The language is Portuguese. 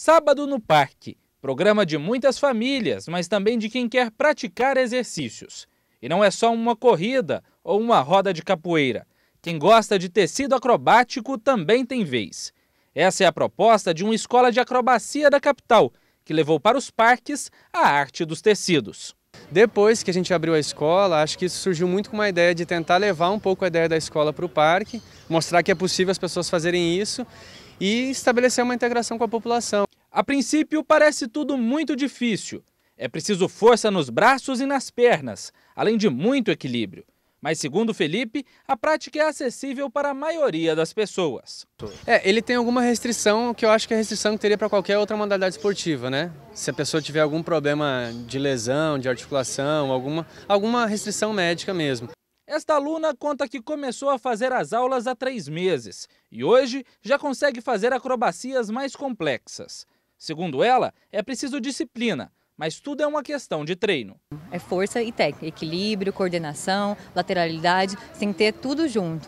Sábado no Parque programa de muitas famílias, mas também de quem quer praticar exercícios. E não é só uma corrida ou uma roda de capoeira. Quem gosta de tecido acrobático também tem vez. Essa é a proposta de uma escola de acrobacia da capital, que levou para os parques a arte dos tecidos. Depois que a gente abriu a escola, acho que isso surgiu muito com uma ideia de tentar levar um pouco a ideia da escola para o parque, mostrar que é possível as pessoas fazerem isso e estabelecer uma integração com a população. A princípio, parece tudo muito difícil. É preciso força nos braços e nas pernas, além de muito equilíbrio. Mas, segundo Felipe, a prática é acessível para a maioria das pessoas. É, ele tem alguma restrição que eu acho que é a restrição que teria para qualquer outra modalidade esportiva, né? Se a pessoa tiver algum problema de lesão, de articulação, alguma, alguma restrição médica mesmo. Esta aluna conta que começou a fazer as aulas há três meses e hoje já consegue fazer acrobacias mais complexas. Segundo ela, é preciso disciplina, mas tudo é uma questão de treino. É força e técnica, equilíbrio, coordenação, lateralidade, sem ter tudo junto.